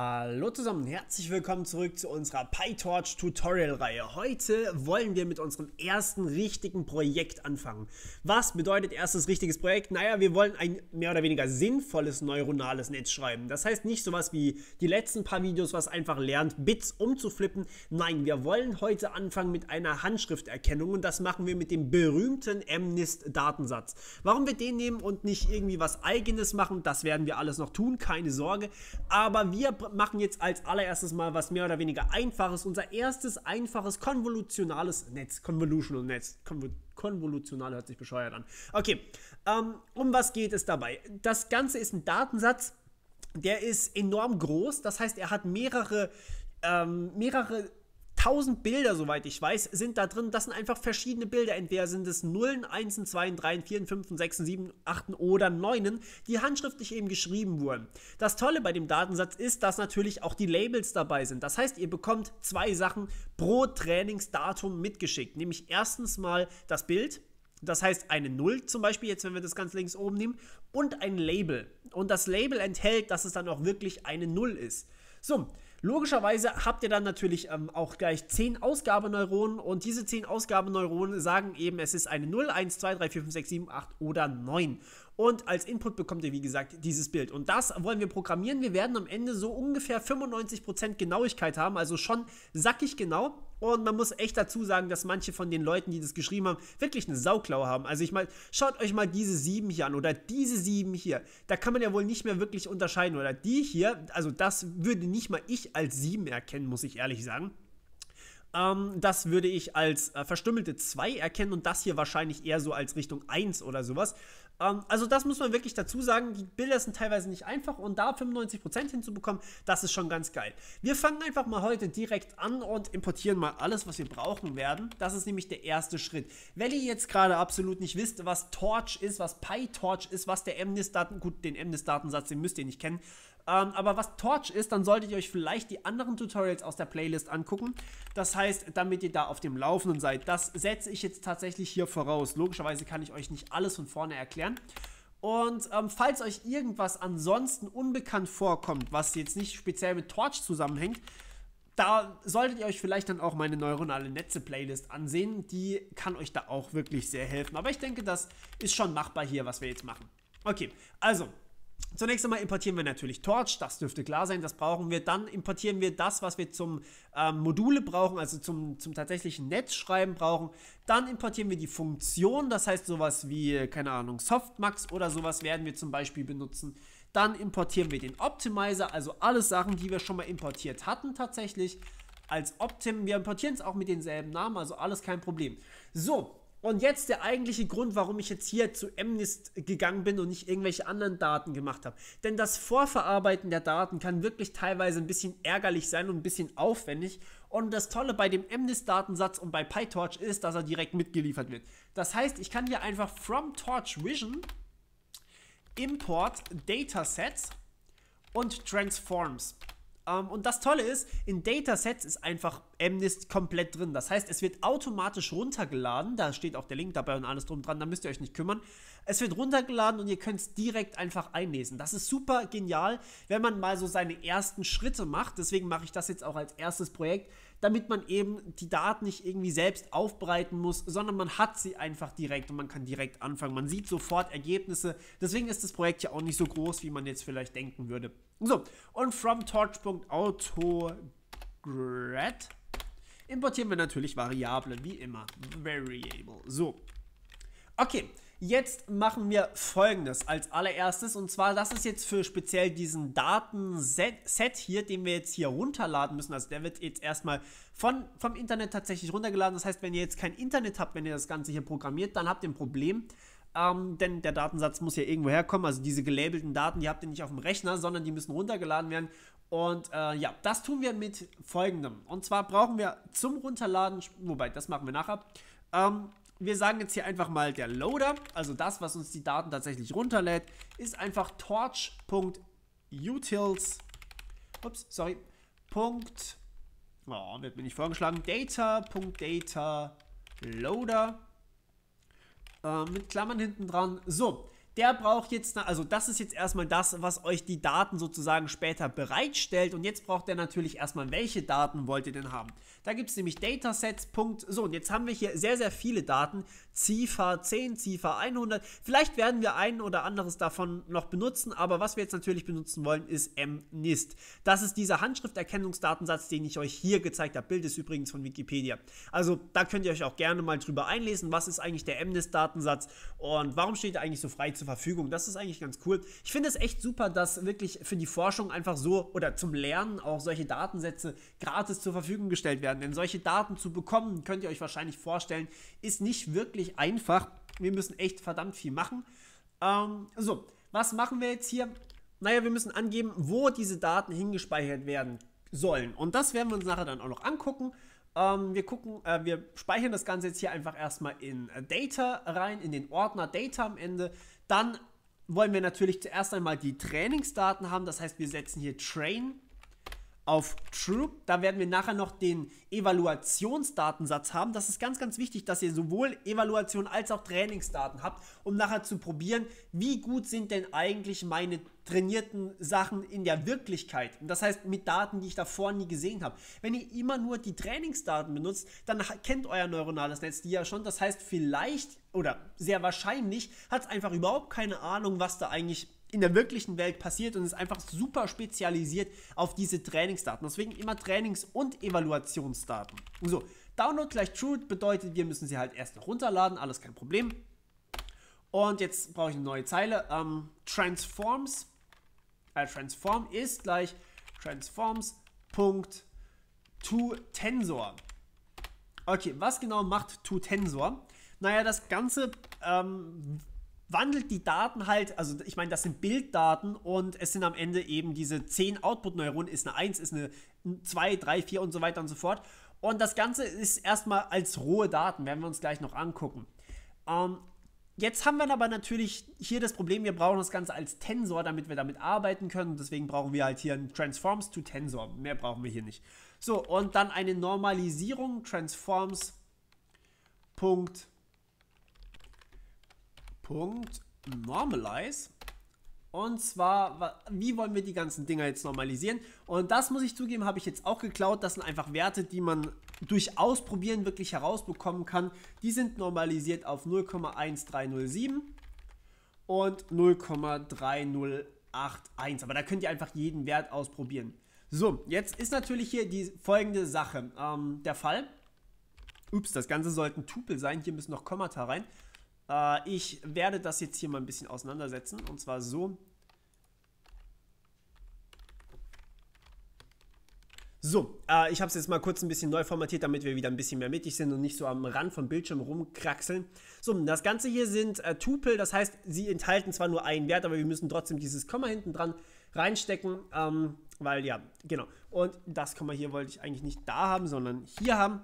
Hallo zusammen, herzlich willkommen zurück zu unserer PyTorch Tutorial Reihe. Heute wollen wir mit unserem ersten richtigen Projekt anfangen. Was bedeutet erstes richtiges Projekt? Naja, wir wollen ein mehr oder weniger sinnvolles neuronales Netz schreiben. Das heißt nicht sowas wie die letzten paar Videos, was einfach lernt, Bits umzuflippen. Nein, wir wollen heute anfangen mit einer Handschrifterkennung und das machen wir mit dem berühmten MNIST Datensatz. Warum wir den nehmen und nicht irgendwie was eigenes machen, das werden wir alles noch tun, keine Sorge. Aber wir machen jetzt als allererstes mal was mehr oder weniger einfaches, unser erstes einfaches konvolutionales Netz, Convolutional Netz, konvolutional hört sich bescheuert an. Okay, ähm, um was geht es dabei? Das Ganze ist ein Datensatz, der ist enorm groß, das heißt, er hat mehrere ähm, mehrere 1000 Bilder, soweit ich weiß, sind da drin. Das sind einfach verschiedene Bilder. Entweder sind es Nullen, Einsen, Zweien, Dreien, Vieren, Fünfen, Sechsen, Sieben, Achten oder Neunen, die handschriftlich eben geschrieben wurden. Das Tolle bei dem Datensatz ist, dass natürlich auch die Labels dabei sind. Das heißt, ihr bekommt zwei Sachen pro Trainingsdatum mitgeschickt. Nämlich erstens mal das Bild, das heißt, eine Null zum Beispiel, jetzt wenn wir das ganz links oben nehmen, und ein Label. Und das Label enthält, dass es dann auch wirklich eine Null ist. So, Logischerweise habt ihr dann natürlich ähm, auch gleich 10 Ausgabeneuronen und diese 10 Ausgabeneuronen sagen eben, es ist eine 0, 1, 2, 3, 4, 5, 6, 7, 8 oder 9. Und als Input bekommt ihr, wie gesagt, dieses Bild. Und das wollen wir programmieren. Wir werden am Ende so ungefähr 95% Genauigkeit haben, also schon sackig genau. Und man muss echt dazu sagen, dass manche von den Leuten, die das geschrieben haben, wirklich eine Sauklaue haben. Also ich meine, schaut euch mal diese sieben hier an oder diese sieben hier. Da kann man ja wohl nicht mehr wirklich unterscheiden. Oder die hier, also das würde nicht mal ich als sieben erkennen, muss ich ehrlich sagen. Ähm, das würde ich als äh, verstümmelte 2 erkennen und das hier wahrscheinlich eher so als Richtung 1 oder sowas. Ähm, also das muss man wirklich dazu sagen. Die Bilder sind teilweise nicht einfach und da 95% hinzubekommen, das ist schon ganz geil. Wir fangen einfach mal heute direkt an und importieren mal alles, was wir brauchen werden. Das ist nämlich der erste Schritt. Wenn ihr jetzt gerade absolut nicht wisst, was Torch ist, was PyTorch ist, was der MNIST-Daten, gut, den MNIST-Datensatz, den müsst ihr nicht kennen, ähm, aber was Torch ist, dann solltet ihr euch vielleicht die anderen Tutorials aus der Playlist angucken. Das heißt, damit ihr da auf dem Laufenden seid. Das setze ich jetzt tatsächlich hier voraus. Logischerweise kann ich euch nicht alles von vorne erklären. Und ähm, falls euch irgendwas ansonsten unbekannt vorkommt, was jetzt nicht speziell mit Torch zusammenhängt, da solltet ihr euch vielleicht dann auch meine neuronale Netze-Playlist ansehen. Die kann euch da auch wirklich sehr helfen. Aber ich denke, das ist schon machbar hier, was wir jetzt machen. Okay, also Zunächst einmal importieren wir natürlich Torch, das dürfte klar sein, das brauchen wir. Dann importieren wir das, was wir zum ähm, Module brauchen, also zum, zum tatsächlichen Netzschreiben brauchen. Dann importieren wir die Funktion, das heißt sowas wie, keine Ahnung, Softmax oder sowas werden wir zum Beispiel benutzen. Dann importieren wir den Optimizer, also alles Sachen, die wir schon mal importiert hatten tatsächlich als Optim. Wir importieren es auch mit denselben Namen, also alles kein Problem. So, und jetzt der eigentliche Grund, warum ich jetzt hier zu Amnist gegangen bin und nicht irgendwelche anderen Daten gemacht habe. Denn das Vorverarbeiten der Daten kann wirklich teilweise ein bisschen ärgerlich sein und ein bisschen aufwendig. Und das Tolle bei dem Amnist-Datensatz und bei PyTorch ist, dass er direkt mitgeliefert wird. Das heißt, ich kann hier einfach from Torch Vision import Datasets und Transforms. Ähm, und das Tolle ist, in Datasets ist einfach MNIST komplett drin. Das heißt, es wird automatisch runtergeladen. Da steht auch der Link dabei und alles drum dran. Da müsst ihr euch nicht kümmern. Es wird runtergeladen und ihr könnt es direkt einfach einlesen. Das ist super genial, wenn man mal so seine ersten Schritte macht. Deswegen mache ich das jetzt auch als erstes Projekt, damit man eben die Daten nicht irgendwie selbst aufbereiten muss, sondern man hat sie einfach direkt und man kann direkt anfangen. Man sieht sofort Ergebnisse. Deswegen ist das Projekt ja auch nicht so groß, wie man jetzt vielleicht denken würde. So, und from torch.autograd importieren wir natürlich Variablen, wie immer. Variable. So. Okay, jetzt machen wir folgendes als allererstes. Und zwar, das ist jetzt für speziell diesen Datenset hier, den wir jetzt hier runterladen müssen. Also der wird jetzt erstmal von, vom Internet tatsächlich runtergeladen. Das heißt, wenn ihr jetzt kein Internet habt, wenn ihr das Ganze hier programmiert, dann habt ihr ein Problem. Ähm, denn der Datensatz muss ja irgendwo herkommen. Also diese gelabelten Daten, die habt ihr nicht auf dem Rechner, sondern die müssen runtergeladen werden. Und äh, ja, das tun wir mit folgendem. Und zwar brauchen wir zum Runterladen, wobei, das machen wir nachher. Ähm, wir sagen jetzt hier einfach mal, der Loader, also das, was uns die Daten tatsächlich runterlädt, ist einfach torch.utils. Ups, sorry. Punkt. Oh, wird mir nicht vorgeschlagen. Data.data Loader. Äh, mit Klammern hinten dran. So, der braucht jetzt, also das ist jetzt erstmal das, was euch die Daten sozusagen später bereitstellt. Und jetzt braucht er natürlich erstmal, welche Daten wollt ihr denn haben? Da gibt es nämlich Datasets. So, und jetzt haben wir hier sehr, sehr viele Daten. Ziffer 10, Ziffer 100. Vielleicht werden wir ein oder anderes davon noch benutzen, aber was wir jetzt natürlich benutzen wollen, ist MNIST. Das ist dieser Handschrifterkennungsdatensatz, den ich euch hier gezeigt habe. Bild ist übrigens von Wikipedia. Also da könnt ihr euch auch gerne mal drüber einlesen, was ist eigentlich der MNIST-Datensatz und warum steht er eigentlich so frei zur Verfügung. Das ist eigentlich ganz cool. Ich finde es echt super, dass wirklich für die Forschung einfach so oder zum Lernen auch solche Datensätze gratis zur Verfügung gestellt werden. Denn solche Daten zu bekommen, könnt ihr euch wahrscheinlich vorstellen, ist nicht wirklich einfach. Wir müssen echt verdammt viel machen. Ähm, so, was machen wir jetzt hier? Naja, wir müssen angeben, wo diese Daten hingespeichert werden sollen. Und das werden wir uns nachher dann auch noch angucken. Ähm, wir gucken, äh, wir speichern das Ganze jetzt hier einfach erstmal in äh, Data rein, in den Ordner Data am Ende. Dann wollen wir natürlich zuerst einmal die Trainingsdaten haben. Das heißt, wir setzen hier Train auf True. Da werden wir nachher noch den Evaluationsdatensatz haben. Das ist ganz, ganz wichtig, dass ihr sowohl Evaluation als auch Trainingsdaten habt, um nachher zu probieren, wie gut sind denn eigentlich meine trainierten Sachen in der Wirklichkeit. Und das heißt mit Daten, die ich davor nie gesehen habe. Wenn ihr immer nur die Trainingsdaten benutzt, dann kennt euer neuronales Netz die ja schon. Das heißt vielleicht oder sehr wahrscheinlich hat es einfach überhaupt keine Ahnung, was da eigentlich passiert in der wirklichen Welt passiert und ist einfach super spezialisiert auf diese Trainingsdaten. Deswegen immer Trainings- und Evaluationsdaten. So, Download gleich True bedeutet, wir müssen sie halt erst noch runterladen, alles kein Problem. Und jetzt brauche ich eine neue Zeile. Ähm, transforms, äh, transform ist gleich transforms.toTensor. Okay, was genau macht toTensor? Naja, das Ganze ähm, wandelt die Daten halt, also ich meine, das sind Bilddaten und es sind am Ende eben diese 10 Output-Neuronen, ist eine 1, ist eine 2, 3, 4 und so weiter und so fort. Und das Ganze ist erstmal als rohe Daten, werden wir uns gleich noch angucken. Ähm, jetzt haben wir aber natürlich hier das Problem, wir brauchen das Ganze als Tensor, damit wir damit arbeiten können. Deswegen brauchen wir halt hier ein Transforms to Tensor. Mehr brauchen wir hier nicht. So, und dann eine Normalisierung Transforms. Punkt Punkt Normalize. Und zwar, wie wollen wir die ganzen Dinger jetzt normalisieren? Und das muss ich zugeben, habe ich jetzt auch geklaut. Das sind einfach Werte, die man durch Ausprobieren wirklich herausbekommen kann. Die sind normalisiert auf 0,1307 und 0,3081. Aber da könnt ihr einfach jeden Wert ausprobieren. So, jetzt ist natürlich hier die folgende Sache ähm, der Fall. Ups, das Ganze sollten Tupel sein. Hier müssen noch Kommata rein. Äh, ich werde das jetzt hier mal ein bisschen auseinandersetzen. Und zwar so. So, äh, ich habe es jetzt mal kurz ein bisschen neu formatiert, damit wir wieder ein bisschen mehr mittig sind und nicht so am Rand vom Bildschirm rumkraxeln. So, das Ganze hier sind äh, Tupel, das heißt, sie enthalten zwar nur einen Wert, aber wir müssen trotzdem dieses Komma hinten dran reinstecken, ähm, weil ja, genau. Und das Komma hier wollte ich eigentlich nicht da haben, sondern hier haben.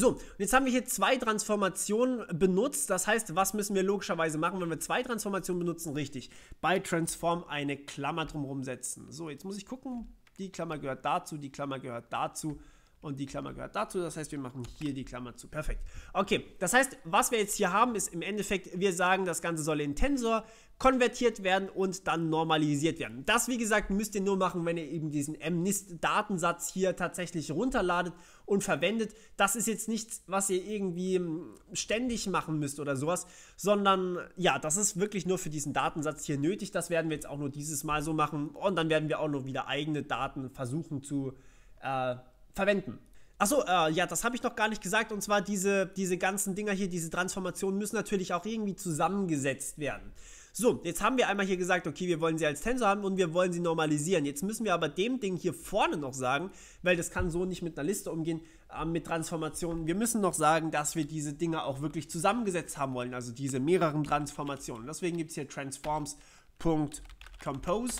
So, und jetzt haben wir hier zwei Transformationen benutzt. Das heißt, was müssen wir logischerweise machen, wenn wir zwei Transformationen benutzen? Richtig. Bei Transform eine Klammer drumherum setzen. So, jetzt muss ich gucken. Die Klammer gehört dazu, die Klammer gehört dazu und die Klammer gehört dazu. Das heißt, wir machen hier die Klammer zu. Perfekt. Okay, das heißt, was wir jetzt hier haben, ist im Endeffekt, wir sagen, das Ganze soll in Tensor konvertiert werden und dann normalisiert werden. Das, wie gesagt, müsst ihr nur machen, wenn ihr eben diesen MNIST-Datensatz hier tatsächlich runterladet und verwendet. Das ist jetzt nichts, was ihr irgendwie hm, ständig machen müsst oder sowas, sondern ja, das ist wirklich nur für diesen Datensatz hier nötig. Das werden wir jetzt auch nur dieses Mal so machen und dann werden wir auch noch wieder eigene Daten versuchen zu äh, verwenden. Achso, äh, ja, das habe ich noch gar nicht gesagt. Und zwar diese, diese ganzen Dinger hier, diese Transformationen müssen natürlich auch irgendwie zusammengesetzt werden. So, jetzt haben wir einmal hier gesagt, okay, wir wollen sie als Tensor haben und wir wollen sie normalisieren. Jetzt müssen wir aber dem Ding hier vorne noch sagen, weil das kann so nicht mit einer Liste umgehen, äh, mit Transformationen. Wir müssen noch sagen, dass wir diese Dinger auch wirklich zusammengesetzt haben wollen, also diese mehreren Transformationen. Deswegen gibt es hier transforms.compose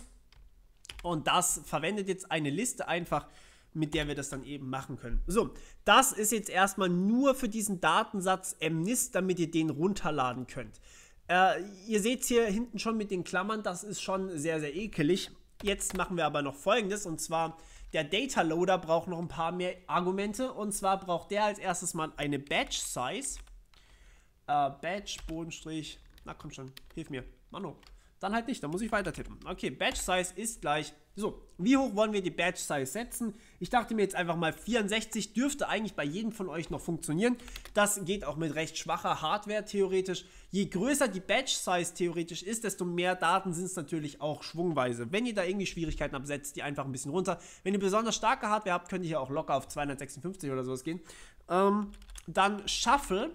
und das verwendet jetzt eine Liste einfach, mit der wir das dann eben machen können. So, das ist jetzt erstmal nur für diesen Datensatz MNIST, damit ihr den runterladen könnt. Äh, ihr seht hier hinten schon mit den Klammern, das ist schon sehr, sehr ekelig. Jetzt machen wir aber noch folgendes und zwar der Data Loader braucht noch ein paar mehr Argumente und zwar braucht der als erstes mal eine Batch Size. Äh, Batch, Bodenstrich, na komm schon, hilf mir, Mano. Dann halt nicht, dann muss ich weiter tippen. Okay, Batch Size ist gleich so, wie hoch wollen wir die Badge Size setzen? Ich dachte mir jetzt einfach mal 64 dürfte eigentlich bei jedem von euch noch funktionieren. Das geht auch mit recht schwacher Hardware theoretisch. Je größer die Badge Size theoretisch ist, desto mehr Daten sind es natürlich auch schwungweise. Wenn ihr da irgendwie Schwierigkeiten habt, setzt die einfach ein bisschen runter. Wenn ihr besonders starke Hardware habt, könnt ihr ja auch locker auf 256 oder sowas gehen. Ähm, dann Shuffle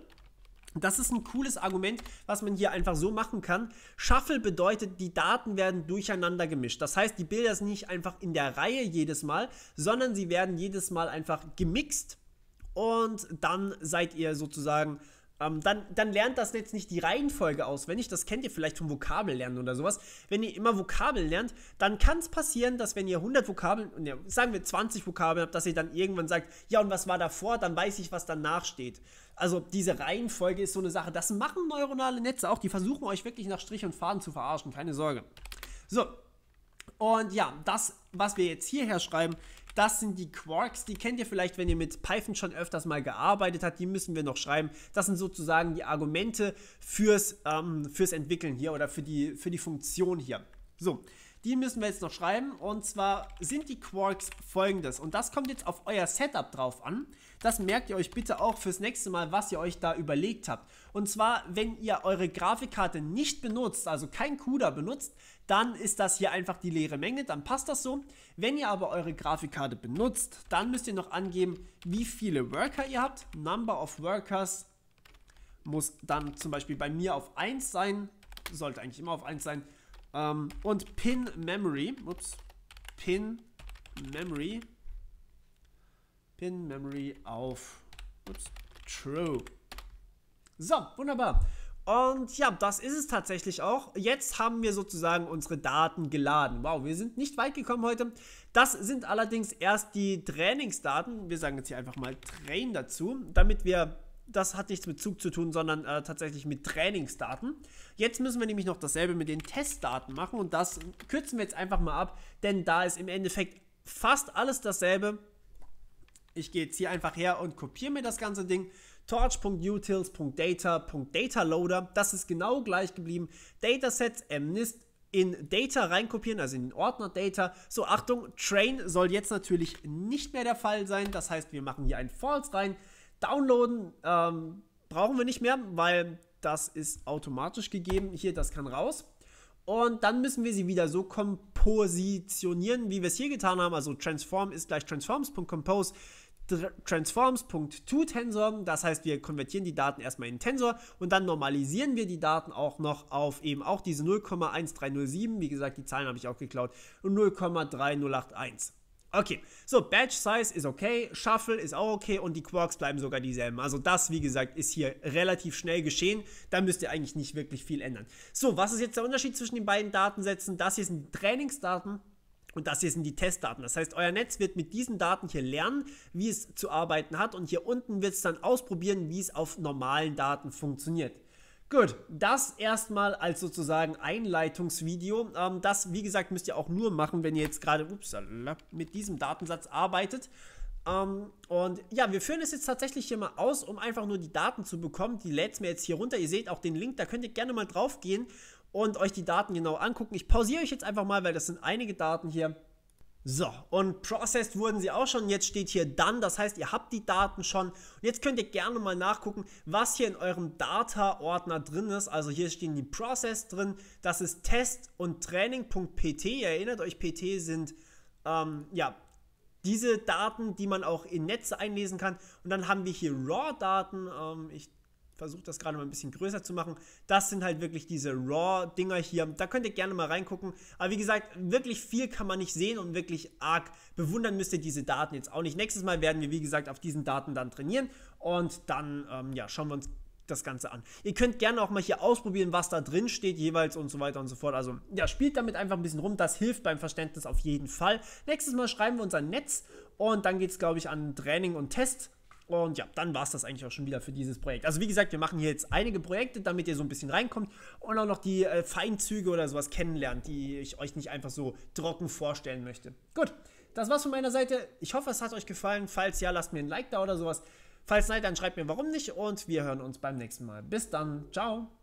das ist ein cooles Argument, was man hier einfach so machen kann. Shuffle bedeutet, die Daten werden durcheinander gemischt. Das heißt, die Bilder sind nicht einfach in der Reihe jedes Mal, sondern sie werden jedes Mal einfach gemixt und dann seid ihr sozusagen ähm, dann, dann lernt das jetzt nicht die Reihenfolge auswendig. Das kennt ihr vielleicht vom Vokabellernen oder sowas. Wenn ihr immer Vokabeln lernt, dann kann es passieren, dass wenn ihr 100 Vokabeln, ja, sagen wir 20 Vokabeln habt, dass ihr dann irgendwann sagt, ja und was war davor, dann weiß ich, was danach steht. Also diese Reihenfolge ist so eine Sache. Das machen neuronale Netze auch. Die versuchen euch wirklich nach Strich und Faden zu verarschen. Keine Sorge. So. Und ja, das, was wir jetzt hierher schreiben, das sind die Quarks, die kennt ihr vielleicht, wenn ihr mit Python schon öfters mal gearbeitet habt. Die müssen wir noch schreiben. Das sind sozusagen die Argumente fürs, ähm, fürs Entwickeln hier oder für die, für die Funktion hier. So, die müssen wir jetzt noch schreiben. Und zwar sind die Quarks folgendes. Und das kommt jetzt auf euer Setup drauf an. Das merkt ihr euch bitte auch fürs nächste Mal, was ihr euch da überlegt habt. Und zwar, wenn ihr eure Grafikkarte nicht benutzt, also kein CUDA benutzt, dann ist das hier einfach die leere Menge, dann passt das so. Wenn ihr aber eure Grafikkarte benutzt, dann müsst ihr noch angeben, wie viele Worker ihr habt. Number of Workers muss dann zum Beispiel bei mir auf 1 sein, sollte eigentlich immer auf 1 sein ähm, und Pin Memory. Ups. Pin Memory. Pin Memory auf ups, True. So, wunderbar. Und ja, das ist es tatsächlich auch. Jetzt haben wir sozusagen unsere Daten geladen. Wow, wir sind nicht weit gekommen heute. Das sind allerdings erst die Trainingsdaten. Wir sagen jetzt hier einfach mal Train dazu, damit wir das hat nichts mit Zug zu tun, sondern äh, tatsächlich mit Trainingsdaten. Jetzt müssen wir nämlich noch dasselbe mit den Testdaten machen und das kürzen wir jetzt einfach mal ab, denn da ist im Endeffekt fast alles dasselbe. Ich gehe jetzt hier einfach her und kopiere mir das ganze Ding. Torch.utils.data.dataloader, das ist genau gleich geblieben. Datasets, MNIST, in Data reinkopieren, also in den Ordner Data. So, Achtung, Train soll jetzt natürlich nicht mehr der Fall sein. Das heißt, wir machen hier ein False rein. Downloaden ähm, brauchen wir nicht mehr, weil das ist automatisch gegeben. Hier, das kann raus. Und dann müssen wir sie wieder so kompositionieren, wie wir es hier getan haben. Also transform ist gleich transforms.compose transforms.toTensor. Das heißt, wir konvertieren die Daten erstmal in Tensor und dann normalisieren wir die Daten auch noch auf eben auch diese 0,1307. Wie gesagt, die Zahlen habe ich auch geklaut und 0,3081. Okay, so Batch Size ist okay, Shuffle ist auch okay und die Quarks bleiben sogar dieselben. Also das, wie gesagt, ist hier relativ schnell geschehen. Da müsst ihr eigentlich nicht wirklich viel ändern. So, was ist jetzt der Unterschied zwischen den beiden Datensätzen? Das hier sind die Trainingsdaten und das hier sind die Testdaten. Das heißt, euer Netz wird mit diesen Daten hier lernen, wie es zu arbeiten hat und hier unten wird es dann ausprobieren, wie es auf normalen Daten funktioniert. Gut, das erstmal als sozusagen Einleitungsvideo. Ähm, das, wie gesagt, müsst ihr auch nur machen, wenn ihr jetzt gerade mit diesem Datensatz arbeitet. Ähm, und ja, wir führen es jetzt tatsächlich hier mal aus, um einfach nur die Daten zu bekommen. Die lädt mir jetzt hier runter. Ihr seht auch den Link, da könnt ihr gerne mal drauf gehen und euch die Daten genau angucken. Ich pausiere euch jetzt einfach mal, weil das sind einige Daten hier. So, und processed wurden sie auch schon. Jetzt steht hier dann, das heißt, ihr habt die Daten schon. Und jetzt könnt ihr gerne mal nachgucken, was hier in eurem Data-Ordner drin ist. Also hier stehen die Process drin. Das ist Test und Training.pt. Ihr erinnert euch, PT sind ähm, ja diese Daten, die man auch in Netze einlesen kann. Und dann haben wir hier Raw-Daten. Ähm, ich versuche das gerade mal ein bisschen größer zu machen. Das sind halt wirklich diese Raw-Dinger hier. Da könnt ihr gerne mal reingucken. Aber wie gesagt, wirklich viel kann man nicht sehen und wirklich arg bewundern müsst ihr diese Daten jetzt auch nicht. Nächstes Mal werden wir, wie gesagt, auf diesen Daten dann trainieren und dann ähm, ja, schauen wir uns das Ganze an. Ihr könnt gerne auch mal hier ausprobieren, was da drin steht jeweils und so weiter und so fort. Also ja, spielt damit einfach ein bisschen rum. Das hilft beim Verständnis auf jeden Fall. Nächstes Mal schreiben wir unser Netz und dann geht es, glaube ich, an Training und Test und ja, dann war es das eigentlich auch schon wieder für dieses Projekt. Also wie gesagt, wir machen hier jetzt einige Projekte, damit ihr so ein bisschen reinkommt und auch noch die äh, Feinzüge oder sowas kennenlernt, die ich euch nicht einfach so trocken vorstellen möchte. Gut, das war's von meiner Seite. Ich hoffe, es hat euch gefallen. Falls ja, lasst mir ein Like da oder sowas. Falls nein, dann schreibt mir warum nicht und wir hören uns beim nächsten Mal. Bis dann, ciao.